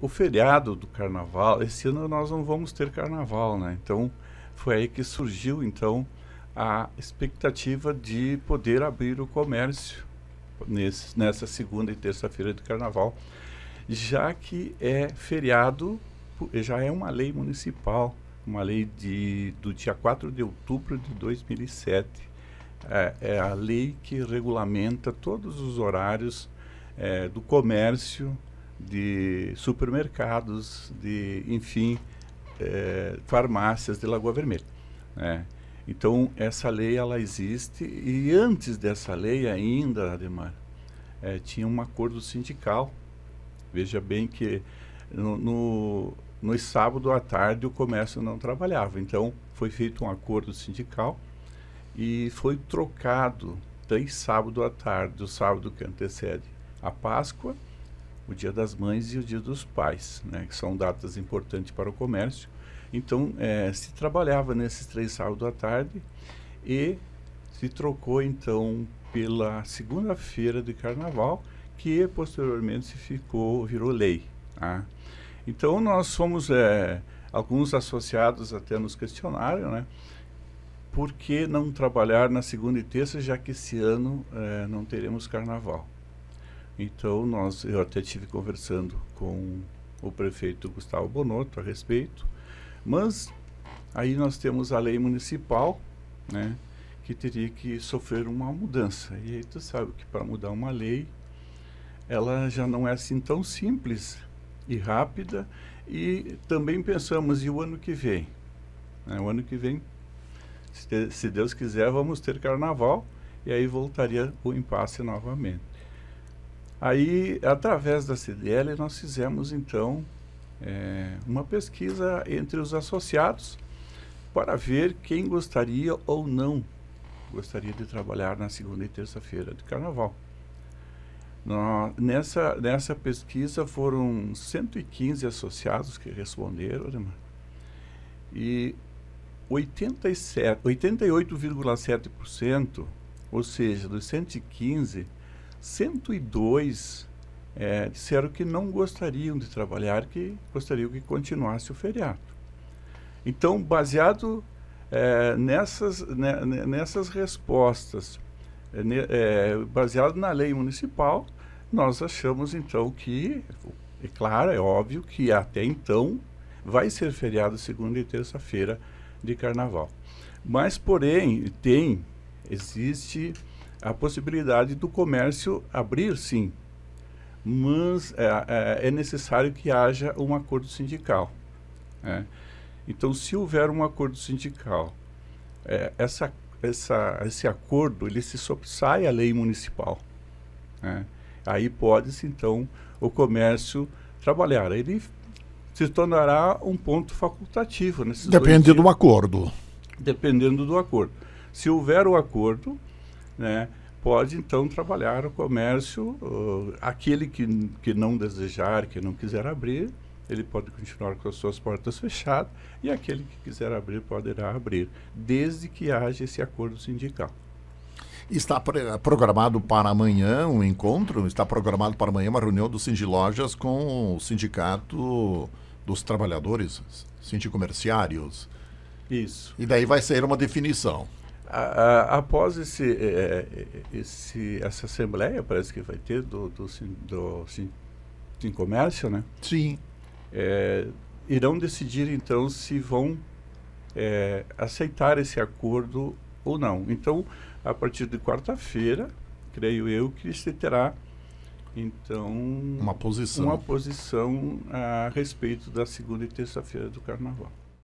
o feriado do carnaval, esse ano nós não vamos ter carnaval, né? Então foi aí que surgiu então a expectativa de poder abrir o comércio nesse, nessa segunda e terça-feira de carnaval, já que é feriado, já é uma lei municipal, uma lei de, do dia 4 de outubro de 2007. É, é a lei que regulamenta todos os horários é, do comércio de supermercados, de, enfim, é, farmácias de Lagoa Vermelha. Né? Então, essa lei ela existe e antes dessa lei ainda, Ademar, é, tinha um acordo sindical. Veja bem que no, no, no sábado à tarde o comércio não trabalhava. Então, foi feito um acordo sindical e foi trocado três sábado à tarde, o sábado que antecede a Páscoa o Dia das Mães e o Dia dos Pais, né, que são datas importantes para o comércio. Então, é, se trabalhava nesses três sábados à tarde e se trocou, então, pela segunda-feira de carnaval, que posteriormente se ficou, virou lei. Tá? Então, nós fomos, é, alguns associados até nos questionaram, né? Por que não trabalhar na segunda e terça, já que esse ano é, não teremos carnaval? Então, nós, eu até tive conversando com o prefeito Gustavo Bonotto a respeito, mas aí nós temos a lei municipal, né, que teria que sofrer uma mudança. E aí tu sabe que para mudar uma lei, ela já não é assim tão simples e rápida. E também pensamos, e o ano que vem? É, o ano que vem, se, se Deus quiser, vamos ter carnaval e aí voltaria o impasse novamente. Aí, através da CDL, nós fizemos então é, uma pesquisa entre os associados para ver quem gostaria ou não gostaria de trabalhar na segunda e terça-feira de carnaval. No, nessa, nessa pesquisa foram 115 associados que responderam, né, e 88,7%, ou seja, dos 115, 102 é, disseram que não gostariam de trabalhar, que gostariam que continuasse o feriado. Então, baseado é, nessas, né, nessas respostas, é, é, baseado na lei municipal, nós achamos então que, é claro, é óbvio que até então vai ser feriado segunda e terça-feira de carnaval. Mas, porém, tem, existe a possibilidade do comércio abrir, sim, mas é, é, é, necessário que haja um acordo sindical. Né? Então, se houver um acordo sindical, é, essa, essa, esse acordo ele se sobressai à lei municipal. Né? Aí pode-se, então, o comércio trabalhar. Ele se tornará um ponto facultativo. Dependendo do acordo. Dependendo do acordo. Se houver o um acordo, né, pode então trabalhar o comércio. Uh, aquele que, que não desejar, que não quiser abrir, ele pode continuar com as suas portas fechadas e aquele que quiser abrir poderá abrir, desde que haja esse acordo sindical. Está programado para amanhã um encontro, está programado para amanhã uma reunião do lojas com o Sindicato dos Trabalhadores, Sindicomerciários. Isso. E daí vai sair uma definição. A, a, após esse, é, é, esse, essa assembleia, parece que vai ter, do, do, do, do Comércio, né? Sim. É, irão decidir, então, se vão é, aceitar esse acordo ou não. Então, a partir de quarta-feira, creio eu, que se terá, então... Uma posição. Uma posição a respeito da segunda e terça-feira do Carnaval.